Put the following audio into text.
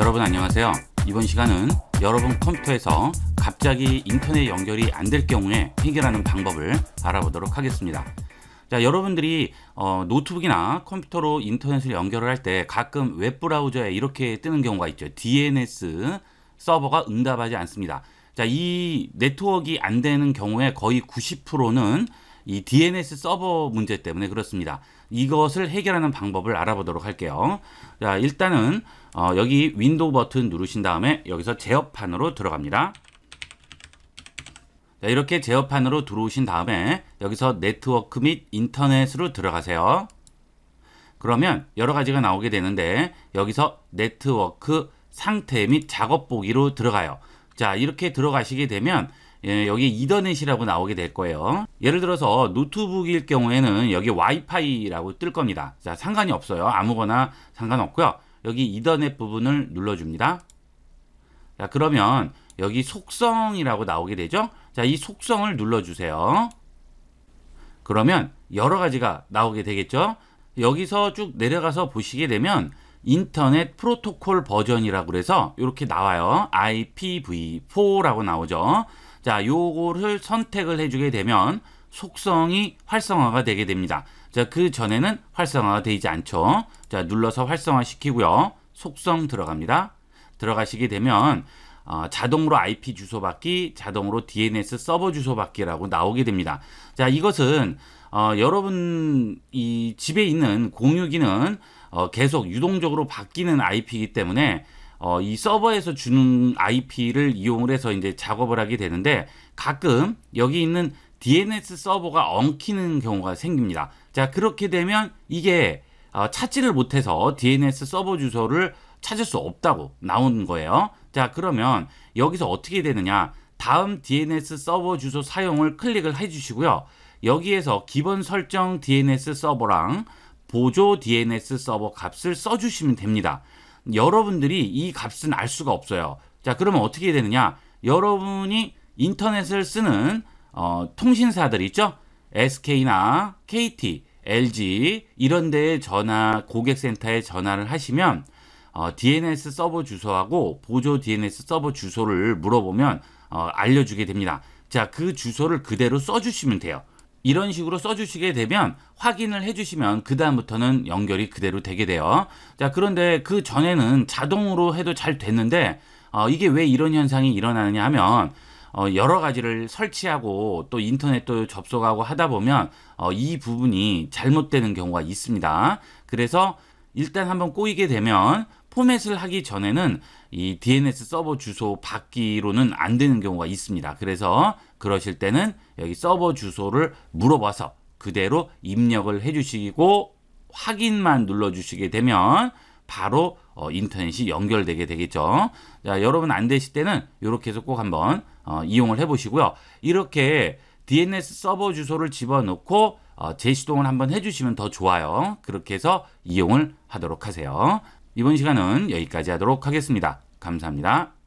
여러분 안녕하세요. 이번 시간은 여러분 컴퓨터에서 갑자기 인터넷 연결이 안 될 경우에 해결하는 방법을 알아보도록 하겠습니다. 자, 여러분들이 어, 노트북이나 컴퓨터로 인터넷을 연결을 할 때 가끔 웹브라우저에 이렇게 뜨는 경우가 있죠. DNS 서버가 응답하지 않습니다. 자, 이 네트워크가 안 되는 경우에 거의 90%는 이 DNS 서버 문제 때문에 그렇습니다. 이것을 해결하는 방법을 알아보도록 할게요. 자, 일단은 어, 여기 윈도우 버튼 누르신 다음에 여기서 제어판으로 들어갑니다. 자, 이렇게 제어판으로 들어오신 다음에 여기서 네트워크 및 인터넷으로 들어가세요. 그러면 여러 가지가 나오게 되는데 여기서 네트워크 상태 및 작업 보기로 들어가요. 자, 이렇게 들어가시게 되면 예, 여기 이더넷이라고 나오게 될 거예요. 예를 들어서 노트북일 경우에는 여기 와이파이라고 뜰 겁니다. 자, 상관이 없어요. 아무거나 상관없고요. 여기 이더넷 부분을 눌러줍니다. 자, 그러면 여기 속성이라고 나오게 되죠. 자, 이 속성을 눌러주세요. 그러면 여러 가지가 나오게 되겠죠. 여기서 쭉 내려가서 보시게 되면 인터넷 프로토콜 버전이라고 그래서 이렇게 나와요. IPv4라고 나오죠. 자, 요거를 선택을 해주게 되면 속성이 활성화가 되게 됩니다. 자, 그 전에는 활성화가 되지 않죠. 자, 눌러서 활성화 시키고요. 속성 들어갑니다. 들어가시게 되면 어, 자동으로 IP 주소 받기, 자동으로 DNS 서버 주소 받기라고 나오게 됩니다. 자, 이것은 어, 여러분 이 집에 있는 공유기는 어, 계속 유동적으로 바뀌는 IP이기 때문에 어, 이 서버에서 주는 IP를 이용을 해서 이제 작업을 하게 되는데 가끔 여기 있는 DNS 서버가 엉키는 경우가 생깁니다. 자, 그렇게 되면 이게 어, 찾지를 못해서 DNS 서버 주소를 찾을 수 없다고 나온 거예요. 자, 그러면 여기서 어떻게 되느냐? 다음 DNS 서버 주소 사용을 클릭을 해 주시고요. 여기에서 기본 설정 DNS 서버랑 보조 DNS 서버 값을 써주시면 됩니다. 여러분들이 이 값은 알 수가 없어요. 자, 그러면 어떻게 되느냐? 여러분이 인터넷을 쓰는 어, 통신사들 있죠? SK나 KT, LG 이런 데에 전화 고객센터에 전화를 하시면 어, DNS 서버 주소하고 보조 DNS 서버 주소를 물어보면 어, 알려주게 됩니다. 자, 그 주소를 그대로 써주시면 돼요. 이런 식으로 써주시게 되면 확인을 해주시면 그 다음부터는 연결이 그대로 되게 돼요. 자 그런데 그 전에는 자동으로 해도 잘 됐는데 어, 이게 왜 이런 현상이 일어나느냐 하면 어, 여러 가지를 설치하고 또 인터넷도 접속하고 하다 보면 어, 이 부분이 잘못되는 경우가 있습니다. 그래서 일단 한번 꼬이게 되면 포맷을 하기 전에는 이 DNS 서버 주소 받기로는 안 되는 경우가 있습니다. 그래서 그러실 때는 여기 서버 주소를 물어봐서 그대로 입력을 해주시고 확인만 눌러주시게 되면 바로 어, 인터넷이 연결되게 되겠죠. 자, 여러분 안 되실 때는 이렇게 해서 꼭 한번 어, 이용을 해보시고요. 이렇게 DNS 서버 주소를 집어넣고 어, 제시동을 한번 해주시면 더 좋아요. 그렇게 해서 이용을 하도록 하세요. 이번 시간은 여기까지 하도록 하겠습니다. 감사합니다.